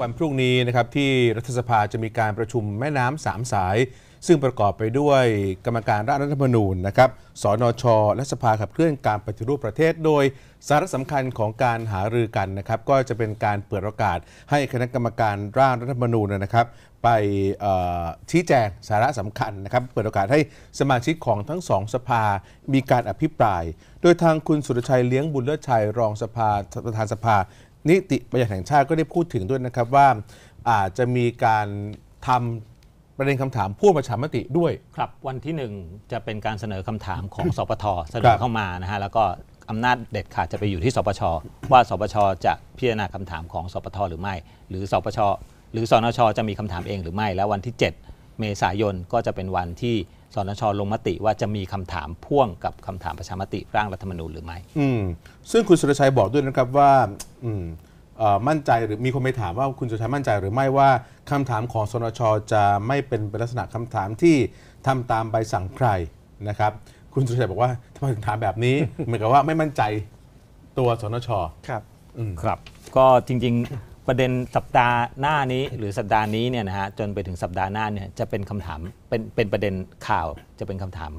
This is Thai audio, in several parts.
วันพรุ่งนี้นะครับ ที่รัฐสภาจะมีการประชุมแม่น้ำสามสาย ซึ่งประกอบไปด้วยกรรมการร่างรัฐธรรมนูญนะครับสนชและสภาขับเคลื่อนการปฏิรูปประเทศ โดยสาระสำคัญของการหารือกันนะครับก็จะเป็นการเปิดโอกาสให้คณะกรรมการร่างรัฐธรรมนูญนะครับไปชี้แจงสาระสำคัญนะครับเปิดโอกาสให้สมาชิกของทั้งสองสภามีการอภิปราย โดยทางคุณสุรชัยเลี้ยงบุญเลิศชัยรองสภาประธานสภานิติบัญญัติแห่งชาติก็ได้พูดถึงด้วยนะครับว่าอาจจะมีการทำประเด็นคำถามพ่วงประชามติด้วยครับ วันที่1จะเป็นการเสนอคำถามของสปทเสนอเข้ามานะฮะ แล้วก็อำนาจเด็ดขาดจะไปอยู่ที่สปชว่าสปชจะพิจารณาคำถามของสปทหรือไม่ หรือสปชหรือสนชจะมีคำถามเองหรือไม่แล้ววันที่ 7 เมษายนก็จะเป็นวันที่สนชลงมติว่าจะมีคำถามพ่วงกับคำถามประชามติ ร่างรัฐธรรมนูญหรือไม่อืมซึ่งคุณสุรชัยบอกด้วยนะครับว่าอืมมั่นใจหรือมีคนไปถามว่าคุณสุรชัยมั่นใจ หรือไม่ว่าคำถามของสนชจะไม่เป็นลักษณะคำถามที่ทำตามใบสั่งใครนะครับ คุณสุรชัยบอกว่าทำไมถึงถามแบบนี้เหมือนกับว่าไม่มั่นใจตัวสนชครับครับ ก็จริงประเด็นสัปดาห์หน้านี้หรือสัปดาห์นี้เนี่ยนะฮะ จนไปถึงสัปดาห์หน้าเนี่ยจะเป็นคำถามเป็นเป็นประเด็นข่าวจะเป็นคำถาม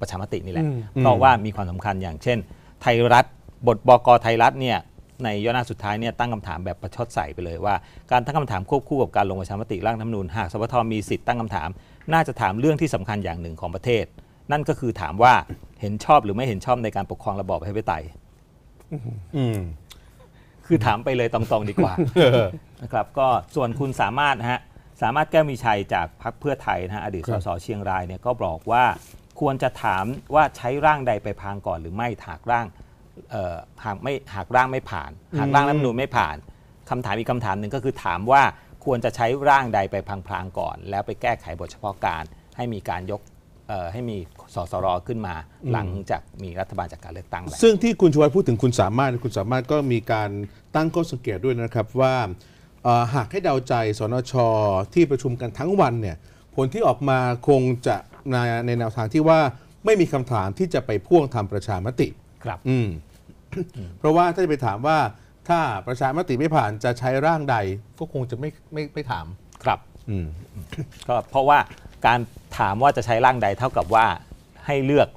ประชามตินี่แหละเพราะว่ามีความสำคัญอย่างเช่น ไทยรัฐบทบกไทยรัฐเนี่ยในย่อหน้าสุดท้ายเนี่ยตั้งคำถามแบบประชดใส่ไปเลยว่าการตั้งคำถามควบคู่ กับการลงประชามติร่างน้ำธรรมนูญหากสพทมีสิทธิ์ตั้งคำถาม น่าจะถามเรื่องที่สำคัญอย่างหนึ่งของประเทศ นั่นก็คือถามว่าเห็นชอบหรือไม่เห็นชอบในการปกครองระบอบประชาธิปไตยอืมคือถามไปเลยตรง ๆ ดีกว่า นะครับ ก็ส่วนคุณสามารถนะฮะสามารถแก้มีชัยจากพรรคเพื่อไทยนะฮะอดีตสสเชียงรายเนี่ยก็บอกว่า ควรจะถามว่าใช้ร่างใดไปพางก่อนหรือไม่หากร่างหากไม่หากร่างไม่ผ่านหากร่างรัฐมนูลไม่ผ่าน คำถามอีกคำถามหนึ่งก็คือถามว่าควรจะใช้ร่างใดไปพางก่อน แล้วไปแก้ไขบทเฉพาะการให้มีการยกให้มีสสรขึ้นมาหลังจากมีรัฐบาลจากการเลือกตั้งแลซึ่งที่คุณชวัยพูดถึงคุณสามารถคุณสามารถก็มีการตั้งข้อสังเกตด้วยนะครับว่า หากให้เดาใจสนชที่ประชุมกันทั้งวันเนี่ยผลที่ออกมาคงจะในในแนวทางที่ว่าไม่มีคำถามที่จะไปพ่วงทำประชามติครับอืมเพราะว่าถ้าจะไปถามว่าถ้าประชามติไม่ผ่านจะใช้ร่างใดก็คงจะไม่ไม่ไม่ถามครับอืมก็เพราะว่าการถามว่าจะใช้ร่างใดเท่ากับว่าให้เลือก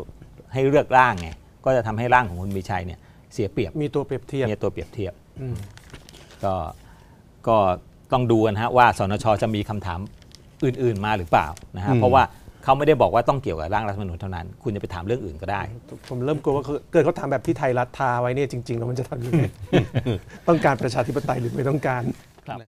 ให้เลือกร่างไงก็จะทำให้ร่างของคุณมีชัยเนี่ยเสียเปรียบมีตัวเปรียบเทียบมีตัวเปรียบเทียบก็ก็ต้องดูนะฮะว่าสนชจะมีคำถามอื่น ๆมาหรือเปล่านะฮะเพราะว่าเขาไม่ได้บอกว่าต้องเกี่ยวกับร่างรัฐมนูญเท่านั้น คุณจะไปถามเรื่องอื่นก็ได้ผมเริ่มกลัวว่าเกิดเขาถามแบบที่ไทยรัฐทาไว้เนี่ยจริงๆแล้วมันจะทำยังไงต้องการประชาธิปไตยหรือไม่ต้องการครับ